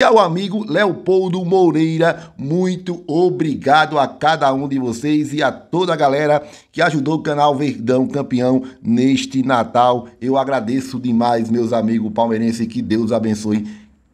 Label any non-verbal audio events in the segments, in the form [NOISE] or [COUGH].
E ao amigo Leopoldo Moreira, muito obrigado a cada um de vocês e a toda a galera que ajudou o canal Verdão campeão neste Natal. Eu agradeço demais, meus amigos palmeirenses, que Deus abençoe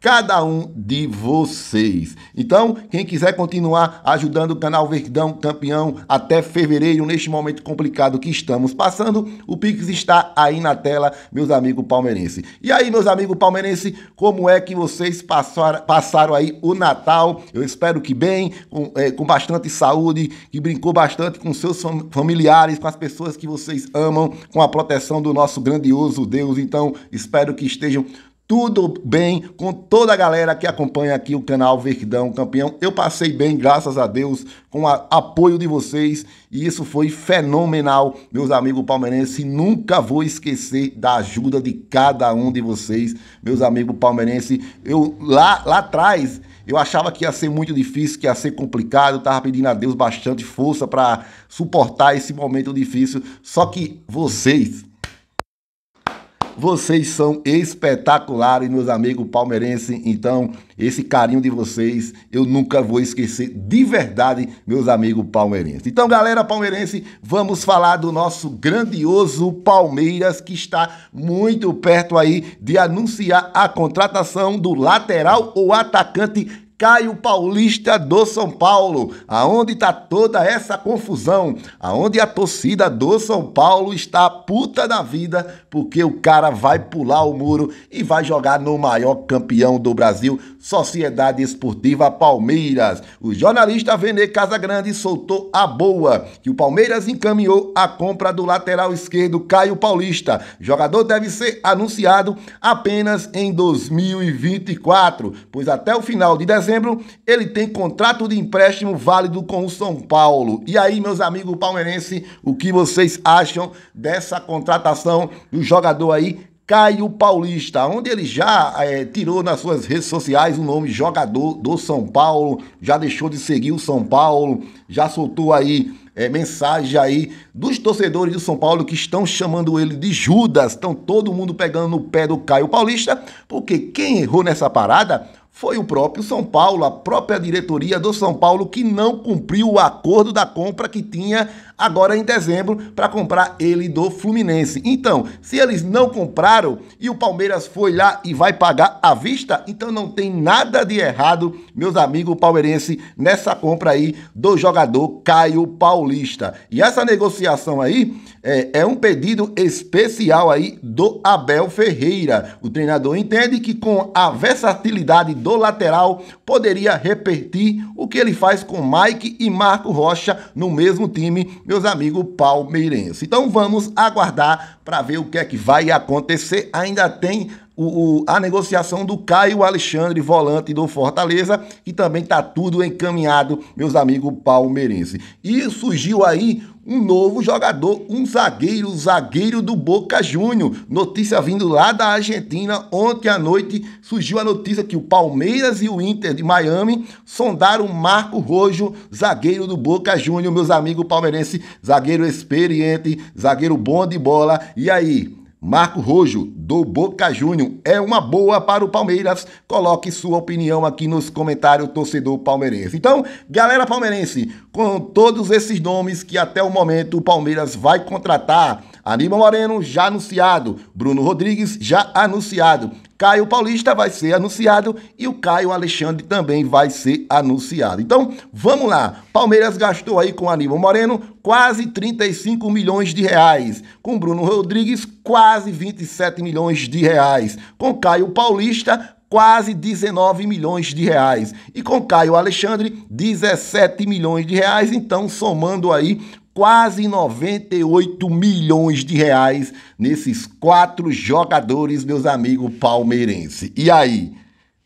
cada um de vocês. Então, quem quiser continuar ajudando o canal Verdão Campeão até fevereiro, neste momento complicado que estamos passando, o Pix está aí na tela, meus amigos palmeirenses. E aí, meus amigos palmeirenses, como é que vocês passaram, passaram aí o Natal? Eu espero que bem, com, é, com bastante saúde, que brincou bastante com seus familiares, com as pessoas que vocês amam, com a proteção do nosso grandioso Deus. Então, espero que estejam tudo bem com toda a galera que acompanha aqui o canal Verdão Campeão. Eu passei bem, graças a Deus, com o apoio de vocês e isso foi fenomenal, meus amigos palmeirenses. Nunca vou esquecer da ajuda de cada um de vocês, meus amigos palmeirenses. Eu lá, lá atrás, eu achava que ia ser muito difícil, que ia ser complicado, eu tava pedindo a Deus bastante força para suportar esse momento difícil. Só que vocês vocês são espetaculares, meus amigos palmeirenses. Então, esse carinho de vocês eu nunca vou esquecer, de verdade, meus amigos palmeirenses. Então, galera palmeirense, vamos falar do nosso grandioso Palmeiras que está muito perto aí de anunciar a contratação do lateral ou atacante Caio Paulista do São Paulo, aonde está toda essa confusão, aonde a torcida do São Paulo está puta da vida, porque o cara vai pular o muro e vai jogar no maior campeão do Brasil, Sociedade Esportiva Palmeiras. O jornalista Vene Casagrande soltou a boa que o Palmeiras encaminhou a compra do lateral esquerdo Caio Paulista. jogador deve ser anunciado apenas em 2024, pois até o final de dezembro dezembro, ele tem contrato de empréstimo válido com o São Paulo. E aí, meus amigos palmeirenses, o que vocês acham dessa contratação do jogador aí, Caio Paulista, onde ele já é, tirou nas suas redes sociais o nome jogador do São Paulo, já deixou de seguir o São Paulo, já soltou aí é, mensagem aí dos torcedores do São Paulo que estão chamando ele de Judas, estão todo mundo pegando no pé do Caio Paulista, porque quem errou nessa parada foi o próprio São Paulo, a própria diretoria do São Paulo, que não cumpriu o acordo da compra que tinha agora em dezembro para comprar ele do Fluminense. Então, se eles não compraram e o Palmeiras foi lá e vai pagar à vista, então não tem nada de errado, meus amigos palmeirenses, nessa compra aí do jogador Caio Paulista. E essa negociação aí é, é um pedido especial aí do Abel Ferreira. O treinador entende que com a versatilidade do lateral poderia repetir o que ele faz com Mike e Marco Rocha no mesmo time meus amigos palmeirenses. Então vamos aguardar para ver o que é que vai acontecer. Ainda tem o, o, a negociação do Caio Alexandre, volante do Fortaleza, que também está tudo encaminhado, meus amigos palmeirenses. E surgiu aí um novo jogador, um zagueiro, zagueiro do Boca Júnior. Notícia vindo lá da Argentina. Ontem à noite surgiu a notícia que o Palmeiras e o Inter de Miami sondaram Marco Rojo, zagueiro do Boca Júnior, meus amigos palmeirenses, zagueiro experiente, zagueiro bom de bola. E aí, Marco Rojo, do Boca Júnior, é uma boa para o Palmeiras? Coloque sua opinião aqui nos comentários, torcedor palmeirense. Então, galera palmeirense, com todos esses nomes que até o momento o Palmeiras vai contratar Aníbal Moreno, já anunciado. Bruno Rodrigues, já anunciado. Caio Paulista vai ser anunciado e o Caio Alexandre também vai ser anunciado. Então, vamos lá. Palmeiras gastou aí com Aníbal Moreno quase 35 milhões de reais, com Bruno Rodrigues quase 27 milhões de reais, com Caio Paulista quase 19 milhões de reais e com Caio Alexandre 17 milhões de reais, então somando aí quase 98 milhões de reais nesses quatro jogadores, meus amigos palmeirenses. E aí?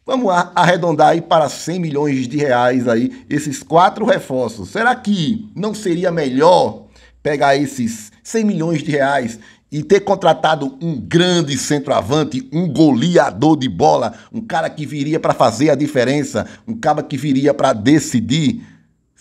Vamos arredondar aí para 100 milhões de reais aí esses quatro reforços. Será que não seria melhor pegar esses 100 milhões de reais e ter contratado um grande centroavante, um goleador de bola, um cara que viria para fazer a diferença, um cara que viria para decidir?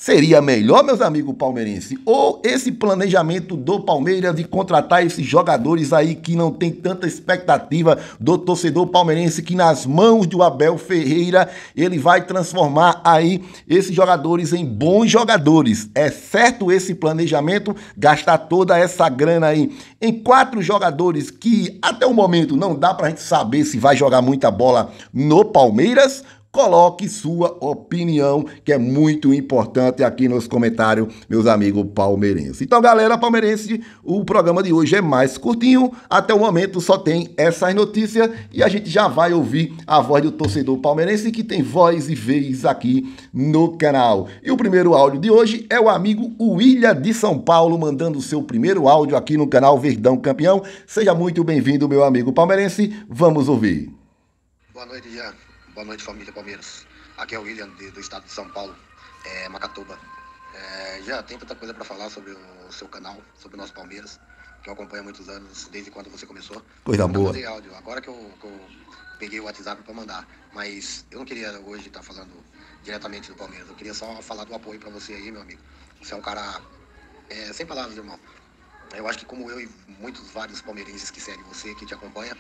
Seria melhor, meus amigos palmeirenses, ou esse planejamento do Palmeiras de contratar esses jogadores aí que não tem tanta expectativa do torcedor palmeirense, que nas mãos do Abel Ferreira ele vai transformar aí esses jogadores em bons jogadores. É certo esse planejamento? Gastar toda essa grana aí em quatro jogadores que até o momento não dá pra gente saber se vai jogar muita bola no Palmeiras? Coloque sua opinião, que é muito importante aqui nos comentários, meus amigos palmeirenses. Então, galera palmeirense, o programa de hoje é mais curtinho. Até o momento só tem essas notícias e a gente já vai ouvir a voz do torcedor palmeirense que tem voz e vez aqui no canal. E o primeiro áudio de hoje é o amigo William de São Paulo mandando o seu primeiro áudio aqui no canal Verdão Campeão. Seja muito bem-vindo, meu amigo palmeirense. Vamos ouvir. Boa noite, Iago. Boa noite, família Palmeiras. Aqui é o William, de, do estado de São Paulo, é, Macatuba. É, já tem tanta coisa para falar sobre o seu canal, sobre o nosso Palmeiras, que eu acompanho há muitos anos, desde quando você começou. Coisa eu boa. áudio, agora que eu, que eu, peguei o WhatsApp para mandar. Mas eu não queria hoje estar tá falando diretamente do Palmeiras, eu queria só falar do apoio para você aí, meu amigo. Você é um cara é, sem palavras, irmão. Eu acho que como eu e muitos vários palmeirenses que seguem você, que te acompanha,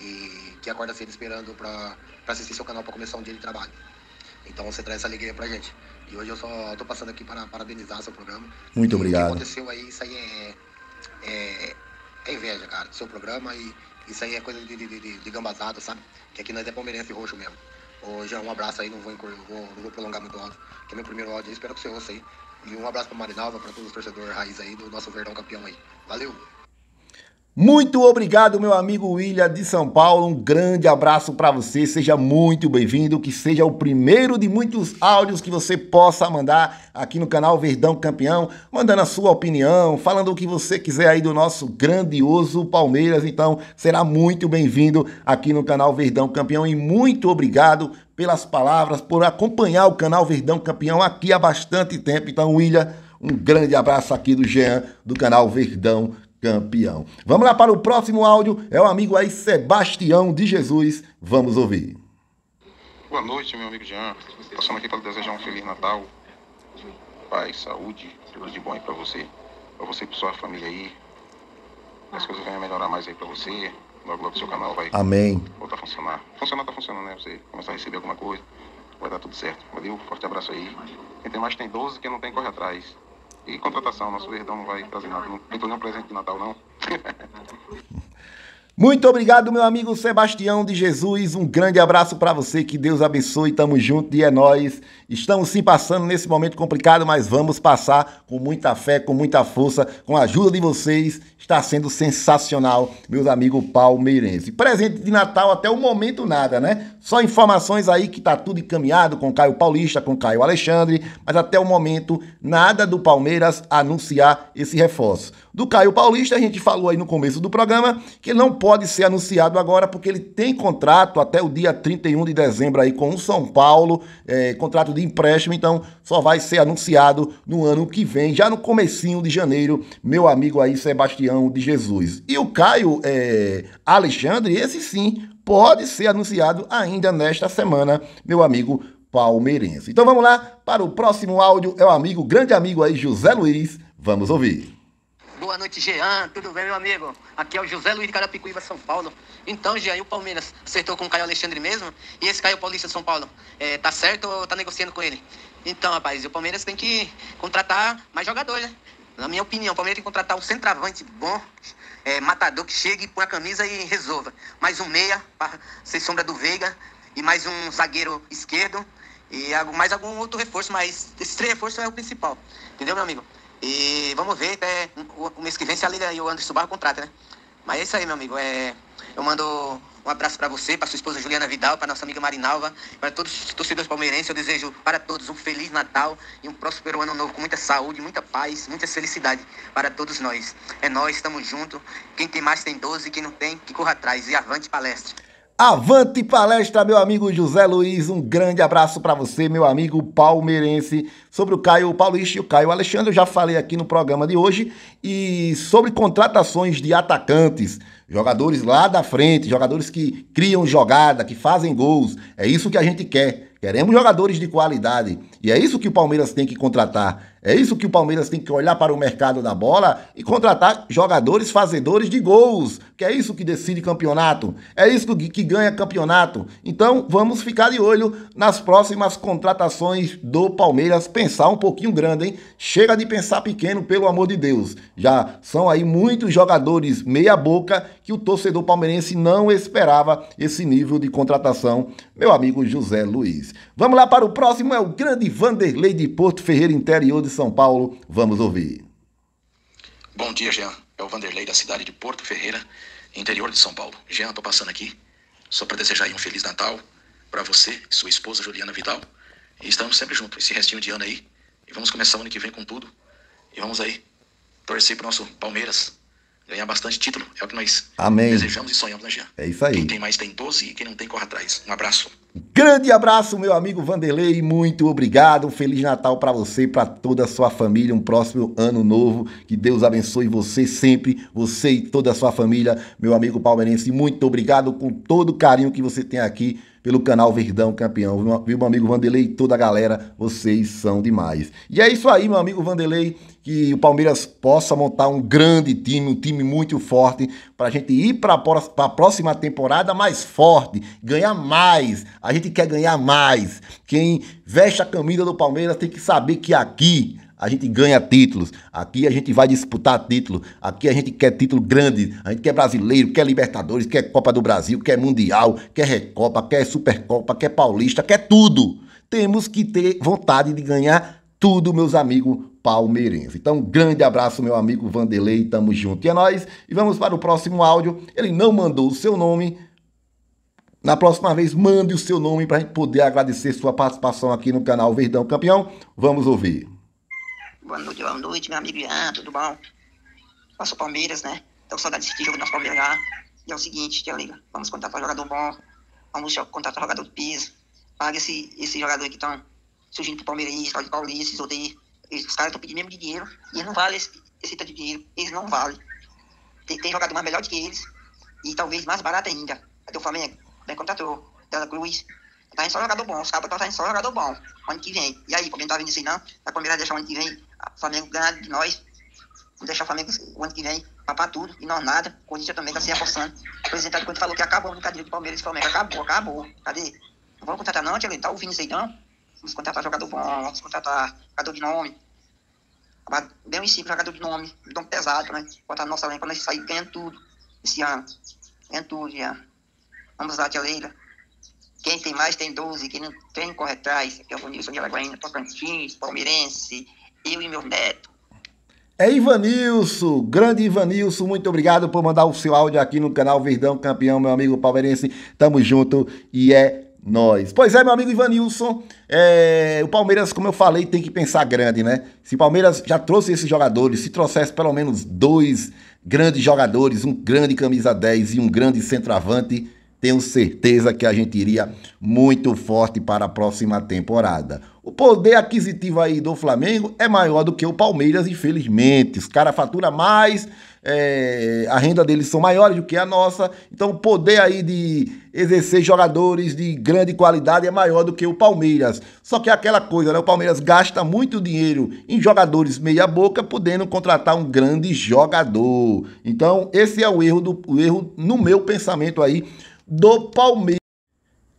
e que acorda cedo esperando para assistir seu canal para começar um dia de trabalho. Então você traz essa alegria pra gente. E hoje eu só tô passando aqui para parabenizar seu programa. Muito e obrigado. O que aconteceu aí, isso aí é, é, é inveja, cara, do seu programa e isso aí é coisa de, de, de, de gambazado, sabe? Que aqui nós é palmeirense roxo mesmo. hoje é um abraço aí, não vou, vou, não vou prolongar muito o áudio, que é meu primeiro áudio, espero que você ouça aí. E um abraço para Marinalva, para todos os torcedores raiz aí do nosso Verdão campeão aí. Valeu! Muito obrigado, meu amigo William de São Paulo. Um grande abraço para você. Seja muito bem-vindo. Que seja o primeiro de muitos áudios que você possa mandar aqui no canal Verdão Campeão, mandando a sua opinião, falando o que você quiser aí do nosso grandioso Palmeiras. Então, será muito bem-vindo aqui no canal Verdão Campeão e muito obrigado pelas palavras, por acompanhar o canal Verdão Campeão aqui há bastante tempo. Então, William, um grande abraço aqui do Jean do canal Verdão Campeão campeão. Vamos lá para o próximo áudio. É o amigo aí, Sebastião de Jesus. Vamos ouvir. Boa noite, meu amigo Jean. Passando aqui para desejar um Feliz Natal. Paz, saúde, tudo de bom aí para você. Para você e para sua família aí. As coisas venham a melhorar mais aí para você. Logo, logo seu canal vai Amém. voltar a funcionar. Funcionar tá funcionando, né? Você começar a receber alguma coisa, vai dar tudo certo. Valeu, forte abraço aí. Quem tem mais tem 12, quem não tem corre atrás. E contratação, nosso herdão não vai trazer nada, não pintou nenhum presente de Natal, não. [LAUGHS] Muito obrigado, meu amigo Sebastião de Jesus. Um grande abraço para você, que Deus abençoe. Tamo junto e é nós. Estamos se passando nesse momento complicado, mas vamos passar com muita fé, com muita força, com a ajuda de vocês. Está sendo sensacional, meus amigos palmeirense. Presente de Natal até o momento nada, né? Só informações aí que tá tudo encaminhado com Caio Paulista, com Caio Alexandre, mas até o momento nada do Palmeiras anunciar esse reforço do Caio Paulista, a gente falou aí no começo do programa que não pode ser anunciado agora porque ele tem contrato até o dia 31 de dezembro aí com o São Paulo, é, contrato de empréstimo, então só vai ser anunciado no ano que vem, já no comecinho de janeiro, meu amigo aí Sebastião de Jesus. E o Caio é, Alexandre, esse sim, pode ser anunciado ainda nesta semana, meu amigo palmeirense. Então vamos lá para o próximo áudio, é o amigo, grande amigo aí José Luiz, vamos ouvir. Boa noite, Jean. Tudo bem, meu amigo? Aqui é o José Luiz de Carapicuíba, São Paulo. Então, Jean, e o Palmeiras acertou com o Caio Alexandre mesmo? E esse Caio Paulista de São Paulo, é, tá certo ou tá negociando com ele? Então, rapaz, o Palmeiras tem que contratar mais jogadores, né? Na minha opinião, o Palmeiras tem que contratar um centroavante bom, é, matador que chegue, põe a camisa e resolva. Mais um meia, para ser sombra do Veiga, e mais um zagueiro esquerdo, e mais algum outro reforço, mas esses três reforços é o principal. Entendeu, meu amigo? E vamos ver até né? o mês que vem se a Liga e o Anderson Barro contrata, né? Mas é isso aí, meu amigo. É, eu mando um abraço para você, para sua esposa Juliana Vidal, para nossa amiga Marinalva, para todos os torcedores palmeirenses. Eu desejo para todos um feliz Natal e um próspero ano novo com muita saúde, muita paz, muita felicidade para todos nós. É nós, estamos juntos. Quem tem mais tem 12, quem não tem, que corra atrás e avante palestra. Avante palestra, meu amigo José Luiz. Um grande abraço para você, meu amigo palmeirense. Sobre o Caio Paulista e o Caio Alexandre, eu já falei aqui no programa de hoje. E sobre contratações de atacantes, jogadores lá da frente, jogadores que criam jogada, que fazem gols. É isso que a gente quer. Queremos jogadores de qualidade. E é isso que o Palmeiras tem que contratar. É isso que o Palmeiras tem que olhar para o mercado da bola e contratar jogadores fazedores de gols, que é isso que decide campeonato, é isso que, ganha campeonato. Então vamos ficar de olho nas próximas contratações do Palmeiras, pensar um pouquinho grande, hein? Chega de pensar pequeno, pelo amor de Deus. Já são aí muitos jogadores meia-boca que o torcedor palmeirense não esperava esse nível de contratação, meu amigo José Luiz. Vamos lá para o próximo, é o grande Vanderlei de Porto Ferreira Interior de São Paulo. Vamos ouvir. Bom dia, Jean. É o Vanderlei da cidade de Porto Ferreira, interior de São Paulo. Jean, tô passando aqui só para desejar um feliz Natal para você e sua esposa Juliana Vidal. E estamos sempre juntos esse restinho de ano aí. E vamos começar o ano que vem com tudo. E vamos aí torcer pro nosso Palmeiras ganhar bastante título. É o que nós Amém. desejamos e sonhamos, né, Jean? É isso aí. Quem tem mais tem 12 e quem não tem corre atrás. Um abraço. Grande abraço, meu amigo Vanderlei, muito obrigado. Um feliz Natal para você e para toda a sua família. Um próximo ano novo. Que Deus abençoe você sempre, você e toda a sua família. Meu amigo palmeirense, muito obrigado com todo o carinho que você tem aqui pelo canal Verdão Campeão. Viu, meu amigo Vanderlei e toda a galera, vocês são demais. E é isso aí, meu amigo Vanderlei, que o Palmeiras possa montar um grande time, um time muito forte, para a gente ir para a próxima temporada mais forte, ganhar mais. A gente quer ganhar mais. Quem veste a camisa do Palmeiras tem que saber que aqui a gente ganha títulos, aqui a gente vai disputar título, aqui a gente quer título grande, a gente quer brasileiro, quer Libertadores, quer Copa do Brasil, quer Mundial, quer Recopa, quer Supercopa, quer Paulista, quer tudo. Temos que ter vontade de ganhar tudo, meus amigos palmeirenses. Então, um grande abraço, meu amigo Vanderlei, tamo junto. E é nóis, e vamos para o próximo áudio. Ele não mandou o seu nome, na próxima vez, mande o seu nome para a gente poder agradecer sua participação aqui no canal Verdão Campeão. Vamos ouvir. Boa noite, boa noite, meu amigo Ian, tudo bom? Eu sou Palmeiras, né? Tô saudade desse assistir jogo do nosso Palmeiras lá. E é o seguinte, tia liga vamos contratar jogador bom, vamos contratar jogador de peso, paga esse, esse jogador que estão surgindo pro Palmeirense, de Paulista, esses odeiam. Os caras estão pedindo mesmo de dinheiro, e não vale esse, esse tanto de dinheiro, eles não valem. Tem, tem jogador mais melhor do que eles, e talvez mais barato ainda. Até o Flamengo, né, contratou, Dela Cruz, tá em só jogador bom, os caras estão tá em só jogador bom, ano que vem. E aí, o Palmeiras não tá vendo isso assim, aí não, a Palmeiras deixa o ano que vem o Flamengo ganhar de nós, vou deixar o Flamengo o ano que vem, papar tudo, e nós nada, o Corinthians também está se reforçando. O presidente quando falou que acabou a brincadeira do Palmeiras e Flamengo, acabou, acabou, cadê? Não vamos contratar não, Tio, tá ouvindo isso aí não? Vamos contratar jogador bom, vamos contratar jogador de nome. Bem uns cinco jogador de nome, Dom pesado, né? Botar a nossa lenha a gente sair ganhando tudo esse ano. Ganhando tudo, já. Vamos lá, Tia Leila. Quem tem mais tem 12, quem não tem corre atrás. Aqui é o Nilson de Alagoinha, Tocantins, Palmeirense, eu e meu neto. É Ivanilson, grande Ivanilson, muito obrigado por mandar o seu áudio aqui no canal Verdão Campeão, meu amigo palmeirense. Tamo junto e é nós. Pois é, meu amigo Ivanilson, é, o Palmeiras, como eu falei, tem que pensar grande, né? Se o Palmeiras já trouxe esses jogadores, se trouxesse pelo menos dois grandes jogadores, um grande camisa 10 e um grande centroavante, tenho certeza que a gente iria muito forte para a próxima temporada. O poder aquisitivo aí do Flamengo é maior do que o Palmeiras, infelizmente. Os caras faturam mais, é, a renda deles são maiores do que a nossa. Então o poder aí de exercer jogadores de grande qualidade é maior do que o Palmeiras. Só que é aquela coisa, né? O Palmeiras gasta muito dinheiro em jogadores meia boca, podendo contratar um grande jogador. Então esse é o erro, do, o erro no meu pensamento aí do Palmeiras.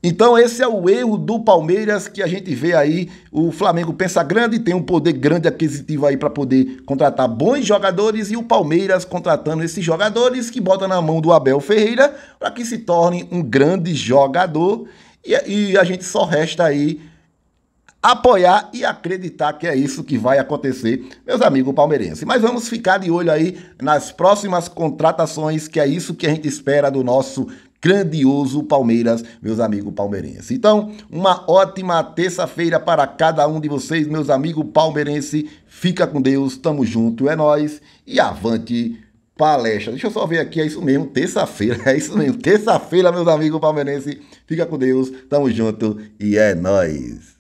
Então esse é o erro do Palmeiras que a gente vê aí. O Flamengo pensa grande, tem um poder grande aquisitivo aí para poder contratar bons jogadores e o Palmeiras contratando esses jogadores que bota na mão do Abel Ferreira para que se torne um grande jogador. E, e a gente só resta aí apoiar e acreditar que é isso que vai acontecer, meus amigos palmeirenses. Mas vamos ficar de olho aí nas próximas contratações, que é isso que a gente espera do nosso grandioso Palmeiras, meus amigos palmeirenses. Então, uma ótima terça-feira para cada um de vocês, meus amigos palmeirenses. Fica com Deus, tamo junto, é nós e avante palestra. Deixa eu só ver aqui, é isso mesmo, terça-feira, [LAUGHS] é isso mesmo. Terça-feira, meus amigos palmeirenses. Fica com Deus, tamo junto e é nós.